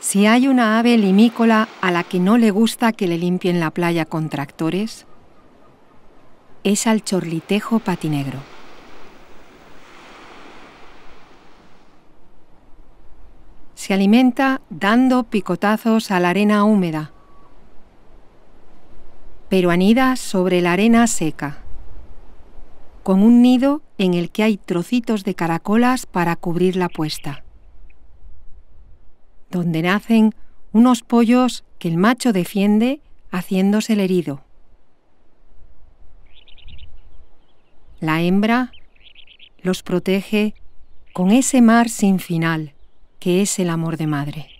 Si hay una ave limícola a la que no le gusta que le limpien la playa con tractores, es al chorlitejo patinegro. Se alimenta dando picotazos a la arena húmeda, pero anida sobre la arena seca, con un nido en el que hay trocitos de caracolas para cubrir la puesta donde nacen unos pollos que el macho defiende haciéndose el herido. La hembra los protege con ese mar sin final que es el amor de madre.